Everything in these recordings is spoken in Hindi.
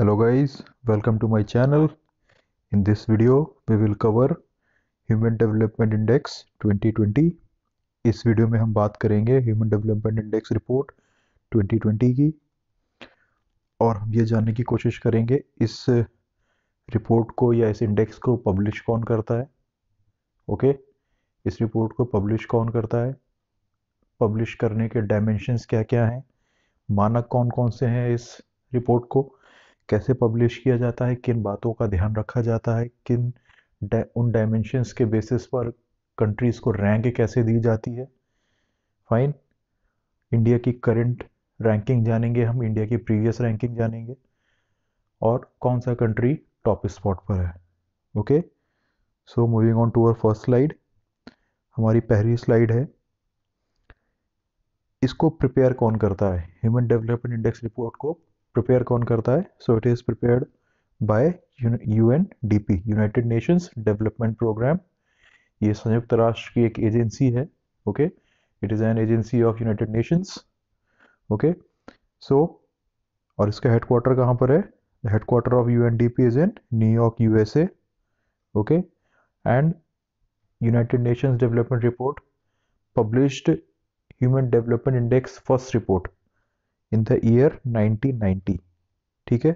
hello guys welcome to my channel in this video we will cover human development index 2020 इस वीडियो में हम बात करेंगे ह्यूमन डेवलपमेंट इंडेक्स रिपोर्ट 2020 की और हम ये जानने की कोशिश करेंगे इस रिपोर्ट को या इस इंडेक्स को पब्लिश कौन करता है ओके okay? इस रिपोर्ट को पब्लिश कौन करता है पब्लिश करने के डायमेंशन क्या क्या हैं मानक कौन कौन से हैं इस रिपोर्ट को कैसे पब्लिश किया जाता है किन बातों का ध्यान रखा जाता है किन उन डायमेंशंस के बेसिस पर कंट्रीज़ को रैंक कैसे दी जाती है फाइन इंडिया की करंट रैंकिंग जानेंगे हम इंडिया की प्रीवियस रैंकिंग जानेंगे और कौन सा कंट्री टॉप स्पॉट पर है okay so moving on to our first slide हमारी पहली स्लाइड है इसको प्रिपेयर कौन करता है ह्यूमन डेवलपमेंट इंडेक्स रिपोर्ट को प्रिपेयर कौन करता है so it is prepared by U N D P United Nations development programme ये संयुक्त राष्ट्र की एक एजेंसी है okay it is an agency of United Nations okay so और इसका हेडक्वार्टर कहाँ पर है headquarter of U N D P is in New York U S A okay and United Nations development report published human development index first report in the year 1990 ठीक है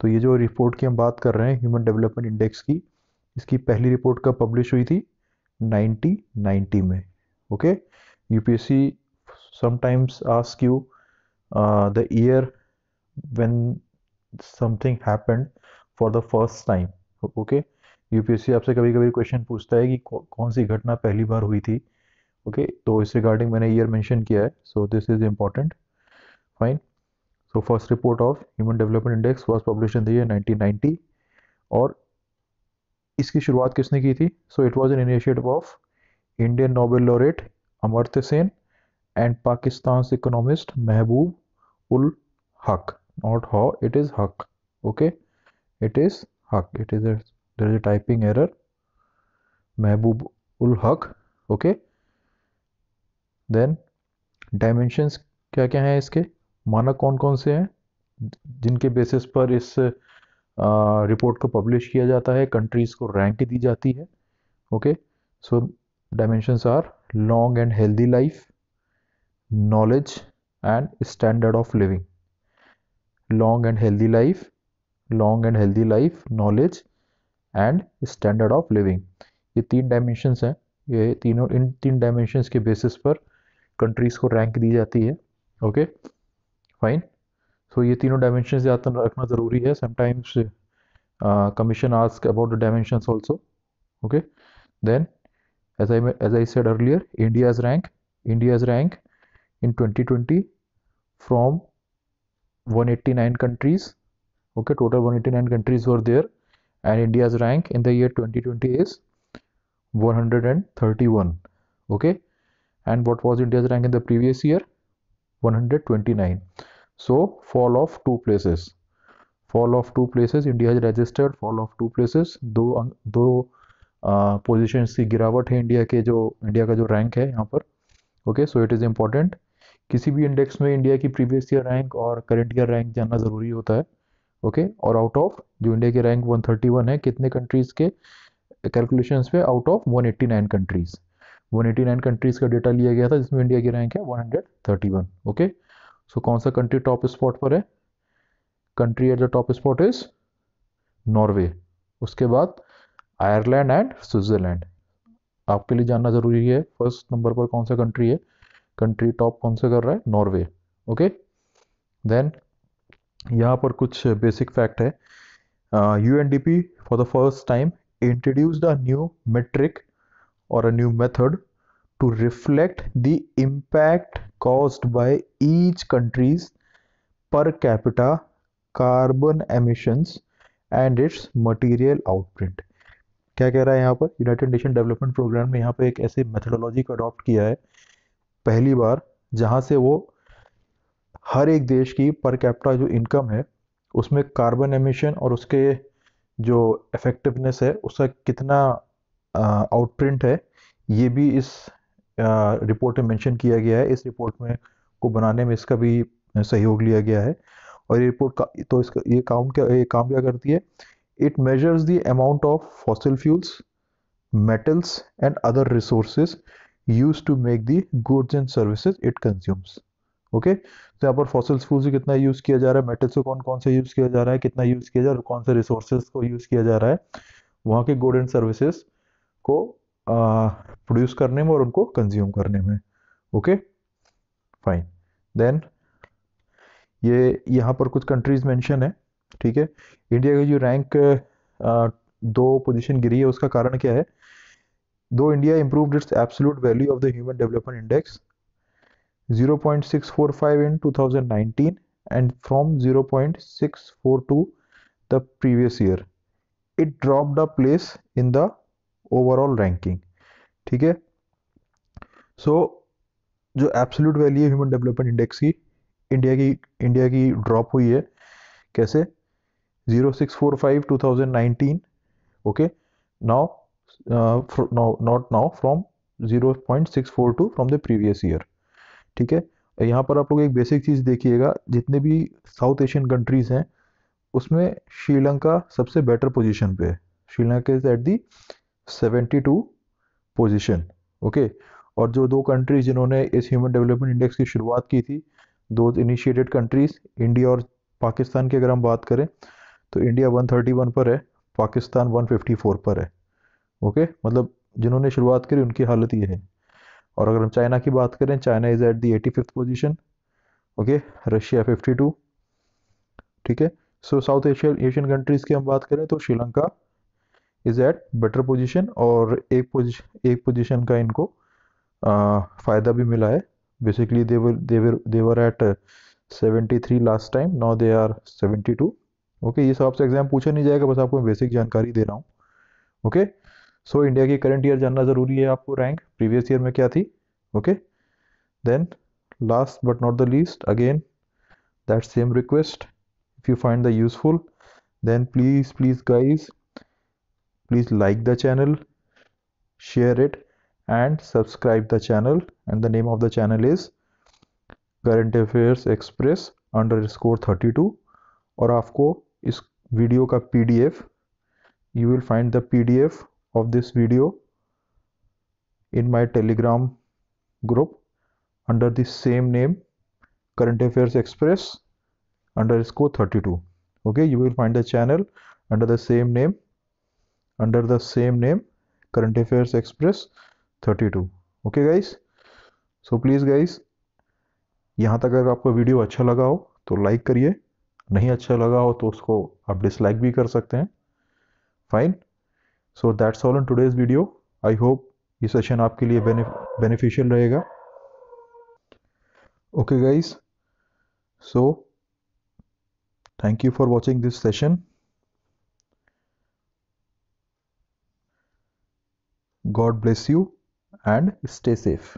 तो ये जो रिपोर्ट की हम बात कर रहे हैं ह्यूमन डेवलपमेंट इंडेक्स की इसकी पहली रिपोर्ट कब पब्लिश हुई थी 1990 में okay UPSC sometimes ask you the year when something something for the first time okay UPSC आपसे कभी कभी क्वेश्चन पूछता है कि कौन सी घटना पहली बार हुई थी ओके okay? तो इस रिगार्डिंग मैंने ईयर मेंशन किया है so this is important fine so first report of human development index was published in the year 1990 और इसकी शुरुआत किसने की थी so it was an initiative of Indian Nobel laureate Amartya Sen and Pakistan economist Mahbub ul Haq not हॉ it is Haq okay it is Haq it is there is a typing error Mahbub ul हक ओके देन डायमेंशंस क्या क्या हैं इसके मानक कौन कौन से हैं जिनके बेसिस पर इस रिपोर्ट को पब्लिश किया जाता है कंट्रीज़ को रैंक दी जाती है okay so dimensions are long and healthy life knowledge and standard of living long and healthy life long and healthy life knowledge and standard of living ये तीन डायमेंशंस हैं ये तीनों इन तीन डायमेंशंस के बेसिस पर कंट्रीज़ को रैंक दी जाती है ओके okay? फाइन सो ये तीनों डायमेंशन ध्यान रखना ज़रूरी है sometimes commission ask about the dimensions also okay then as i as i said earlier india's rank india's rank in 2020 from 189 countries okay total 189 countries were there and india's rank in the year 2020 is 131 okay and what was india's rank in the previous year 129 So fall of two places. Fall of two places. India has registered fall of two places. दो दो पोजीशंस की गिरावट है इंडिया के जो इंडिया का जो रैंक है यहाँ पर okay so it is important किसी भी इंडेक्स में इंडिया की प्रीवियस ईयर रैंक और करेंट ईयर रैंक जानना ज़रूरी होता है ओके okay? और आउट ऑफ जो इंडिया के रैंक 131 है कितने कंट्रीज़ के कैलकुलेशन पे आउट ऑफ 189 कंट्रीज़ 189 कंट्रीज़ का डेटा लिया गया था जिसमें इंडिया की रैंक है वन ओके okay? सो कौन सा कंट्री टॉप स्पॉट पर है country at the top spot is Norway उसके बाद आयरलैंड एंड स्विट्जरलैंड आपके लिए जानना जरूरी है फर्स्ट नंबर पर कौन सा कंट्री है कंट्री टॉप कौन सा कर रहा है नॉर्वे ओके देन यहाँ पर कुछ बेसिक फैक्ट है U N D P for the first time introduce the new metric और a new method to reflect the impact caused by each country's per capita carbon emissions and its material outprint. क्या कह रहा है यहाँ पर यूनाइटेड नेशन डेवलपमेंट प्रोग्राम ने यहाँ पर एक ऐसे मेथडोलॉजी को अडॉप्ट किया है पहली बार जहाँ से वो हर एक देश की पर कैपिटा जो इनकम है उसमें कार्बन एमिशन और उसके जो इफेक्टिवनेस है उसका कितना आउटप्रिंट है ये भी इस रिपोर्ट में मेंशन किया गया है इस रिपोर्ट में को बनाने में इसका भी सहयोग लिया गया है और ये रिपोर्ट का तो इसका ये काम क्या ये काम क्या करती है it measures the amount of fossil fuels metals and other resources use to make the goods and services it consumes okay तो यहाँ पर फॉसिल फ्यूल्स कितना यूज किया जा रहा है मेटल्स को कौन कौन से यूज किया जा रहा है कितना यूज किया जा रहा है कौन से रिसोर्सेज को यूज किया जा रहा है वहाँ के गुड एंड सर्विसेज को प्रोड्यूस करने में और उनको कंज्यूम करने में ओके फाइन देन ये यहाँ पर कुछ कंट्रीज मेंशन है ठीक है इंडिया की जो रैंक दो पोजीशन गिरी है उसका कारण क्या है though India improve its absolute value of the human development index 0.645 in 2019 and from 0.642 the previous year it drop the place in the overall ranking ठीक है सो जो एब्सोल्यूट वैल्यू है ह्यूमन डेवलपमेंट इंडेक्स की इंडिया की इंडिया की ड्रॉप हुई है कैसे zero six four five two thousand nineteen okay now not now from zero point six four two from the previous year ठीक है यहाँ पर आप लोग एक बेसिक चीज़ देखिएगा जितने भी साउथ एशियन कंट्रीज़ हैं उसमें श्रीलंका सबसे बेटर पोजीशन पे है Sri Lanka is at the seventy two position okay और जो दो कंट्रीज जिन्होंने इस ह्यूमन डेवलपमेंट इंडेक्स की शुरुआत की थी दो इनिशिएटेड कंट्रीज इंडिया और पाकिस्तान की अगर हम बात करें तो इंडिया 131 पर है पाकिस्तान 154 पर है ओके मतलब जिन्होंने शुरुआत करी उनकी हालत ये है और अगर हम चाइना की बात करें China is at the eighty fifth position okay Russia too ठीक है so South Asian Asian countries की हम बात करें तो Sri Lanka is at better position और एक पोजिशन एक पोजिशन का इनको आ, फायदा भी मिला है basically they were they were they were at last time now they are seventy two okay ये सब आपसे एग्जाम पूछा नहीं जाएगा बस आपको बेसिक जानकारी दे रहा हूँ ओके सो इंडिया की करंट ईयर जानना ज़रूरी है आपको रैंक प्रीवियस ईयर में क्या थी okay then last but not the least again that same request if you find the useful then please please guys please like the channel share it and subscribe the channel and the name of the channel is current affairs express underscore 32 or afco is video ka pdf you will find the pdf of this video in my telegram group under the same name current affairs express underscore 32 okay you will find the channel under the same name under the same name current affairs express 32 okay guys so please guys यहाँ तक अगर आपको वीडियो अच्छा लगा हो तो लाइक करिए नहीं अच्छा लगा हो तो उसको आप डिसलाइक भी कर सकते हैं fine so that's all in today's video I hope ये सेशन आपके लिए बेनिफिशियल रहेगा okay guys so thank you for watching this session God bless you and stay safe.